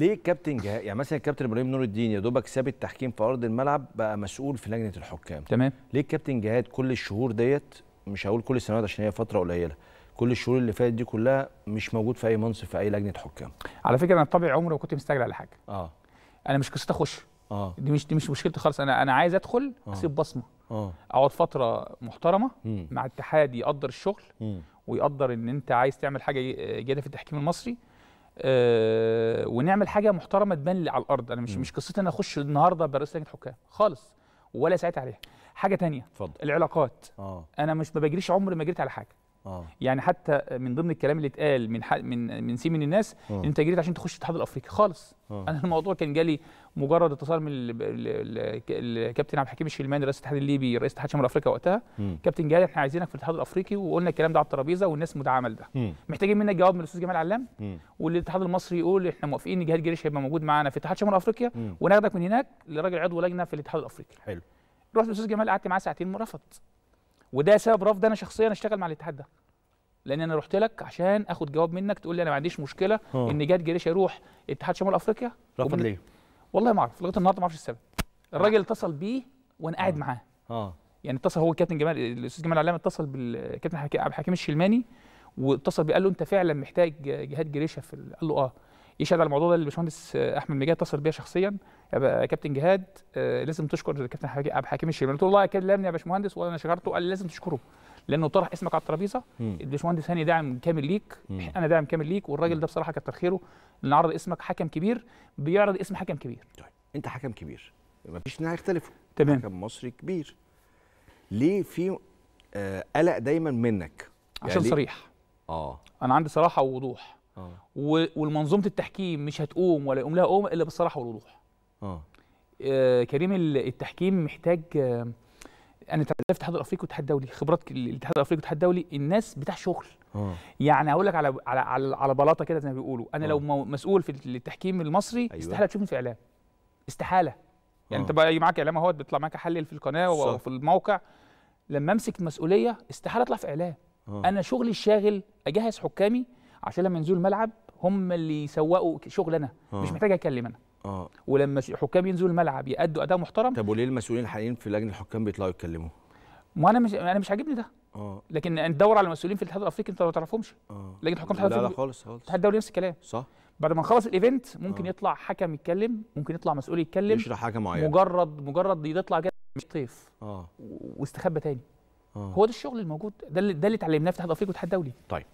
ليه الكابتن جهاد يعني مثلا الكابتن ابراهيم نور الدين يا دوبك ساب التحكيم في ارض الملعب بقى مسؤول في لجنه الحكام تمام ليه الكابتن جهاد كل الشهور ديت مش هقول كل السنوات عشان هي فتره قليله كل الشهور اللي فاتت دي كلها مش موجود في اي منصب في اي لجنه حكام على فكره انا طبيعي عمري ما كنت مستعجل على حاجه اه انا مش قصه اخش اه دي مش دي مش مشكلتي خالص انا انا عايز ادخل آه. اسيب بصمه اه اقعد فتره محترمه مم. مع اتحاد يقدر الشغل مم. ويقدر ان انت عايز تعمل حاجه جيده في التحكيم المصري آه، ونعمل حاجه محترمه تبان على الارض انا مش م. مش قصتي انا اخش النهارده برئيس لجنه حكام خالص ولا ساعتها عليها حاجه تانية اتفضل العلاقات اه انا مش ما بجريش عمر ما جريت على حاجه اه يعني حتى من ضمن الكلام اللي اتقال من من من سيمين الناس أوه. انت جريت عشان تخش الاتحاد الافريقي خالص أوه. انا الموضوع كان جالي مجرد اتصال من الكابتن عبد الحكيم الشلماني رئيس الاتحاد الليبي رئيس اتحاد شمال افريقيا وقتها مم. كابتن جالي احنا عايزينك في الاتحاد الافريقي وقلنا الكلام ده على الترابيزه والناس متعامل ده مم. محتاجين منك جواب من الاستاذ جمال علام والاتحاد المصري يقول احنا موافقين ان جهاد جريش هيبقى موجود معانا في اتحاد شمال افريقيا وناخدك من هناك لراجل عضو لجنه في الاتحاد الافريقي حلو رحت للاستاذ جمال قعدت معاه ساعتين رفض وده سبب رفض انا شخصيا اشتغل مع الاتحاد ده لان انا رحت لك عشان اخد جواب منك تقول لي انا ما عنديش مشكله أوه. ان جاد جريش يروح اتحاد شمال افريقيا رفض ومن... ليه؟ والله ما اعرف لغايه النهارده ما اعرفش السبب الراجل اتصل بيه وانا قاعد معاه اه يعني اتصل هو الكابتن جمال الاستاذ جمال علام اتصل بالكابتن عبد الحكيم الشلماني واتصل بيه قال له انت فعلا محتاج جهاد جريشه في قال له اه يشهد على الموضوع ده الباشمهندس آه، احمد مجاهد اتصل بيا شخصيا يا كابتن جهاد آه، لازم تشكر الكابتن عبد الحكيم الشيباني قلت له والله كلمني يا باشمهندس وانا شكرته قال لازم تشكره لانه طرح اسمك على الترابيزه الباشمهندس هاني داعم كامل ليك انا داعم كامل ليك والراجل ده بصراحه كتر خيره ان عرض اسمك حكم كبير بيعرض اسم حكم كبير طيب انت حكم كبير مفيش نهايه يختلفوا تمام حكم مصري كبير ليه في آه، قلق دايما منك عشان يعني صريح اه انا عندي صراحه ووضوح والمنظومه التحكيم مش هتقوم ولا يقوم لها قوم الا بالصراحه والوضوح اه, آه، كريم التحكيم محتاج آه، انا اتعلمت في الاتحاد الافريقي والاتحاد الدولي خبرات الاتحاد الافريقي والاتحاد الدولي الناس بتاع شغل أوه. يعني هقول لك على على على, على بلاطه كده زي ما بيقولوا انا أوه. لو مسؤول في التحكيم المصري أيوة. استحاله تشوفني في اعلام استحاله يعني أوه. انت بقى معاك اعلام اهوت بيطلع معاك احلل في القناه وفي الموقع لما امسك المسؤوليه استحاله اطلع في اعلام أوه. انا شغلي الشاغل اجهز حكامي عشان لما ينزلوا الملعب هم اللي يسوقوا انا آه. مش محتاج اتكلم انا اه ولما الحكام ينزلوا الملعب يأدوا اداء محترم طب وليه المسؤولين الحاليين في لجنه الحكام بيطلعوا يتكلموا؟ ما انا مش انا مش عاجبني ده اه لكن الدور على المسؤولين في الاتحاد الافريقي انت ما تعرفهمش اه لجنه الحكام لا, لا خالص خالص الاتحاد الدولي نفس الكلام صح بعد ما نخلص الايفنت ممكن آه. يطلع حكم يتكلم ممكن يطلع مسؤول يتكلم يشرح حاجه معينه مجرد مجرد يطلع كده مش طيف اه واستخبى تاني آه. هو ده الشغل الموجود ده اللي ده اللي اتعلمناه في الاتحاد الافريقي والاتحاد الدولي طيب